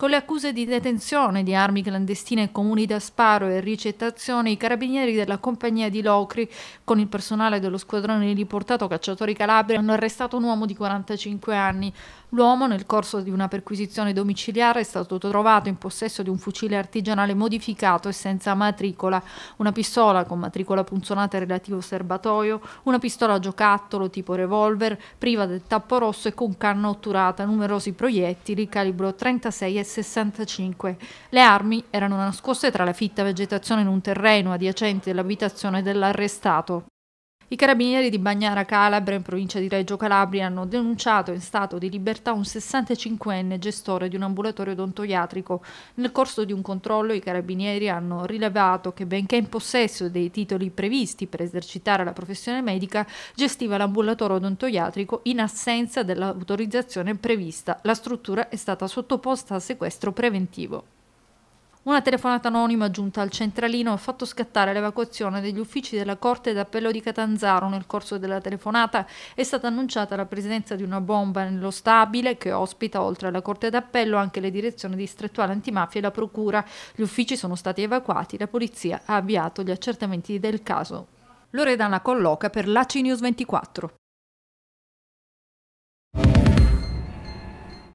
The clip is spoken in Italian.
Con le accuse di detenzione di armi clandestine in comuni da sparo e ricettazione, i carabinieri della compagnia di Locri, con il personale dello squadrone riportato Cacciatori Calabria, hanno arrestato un uomo di 45 anni. L'uomo, nel corso di una perquisizione domiciliare, è stato trovato in possesso di un fucile artigianale modificato e senza matricola, una pistola con matricola punzonata e relativo serbatoio, una pistola giocattolo tipo revolver, priva del tappo rosso e con canna otturata, numerosi proiettili calibro 36 e 65. Le armi erano nascoste tra la fitta vegetazione in un terreno adiacente all'abitazione dell'arrestato. I carabinieri di Bagnara Calabria, in provincia di Reggio Calabria, hanno denunciato in stato di libertà un 65enne gestore di un ambulatorio odontoiatrico. Nel corso di un controllo i carabinieri hanno rilevato che benché in possesso dei titoli previsti per esercitare la professione medica, gestiva l'ambulatorio odontoiatrico in assenza dell'autorizzazione prevista. La struttura è stata sottoposta a sequestro preventivo. Una telefonata anonima giunta al centralino ha fatto scattare l'evacuazione degli uffici della Corte d'Appello di Catanzaro. Nel corso della telefonata è stata annunciata la presenza di una bomba nello stabile che ospita, oltre alla Corte d'Appello, anche le direzioni distrettuali antimafia e la Procura. Gli uffici sono stati evacuati, la polizia ha avviato gli accertamenti del caso. Loredana colloca per l'ACI News 24.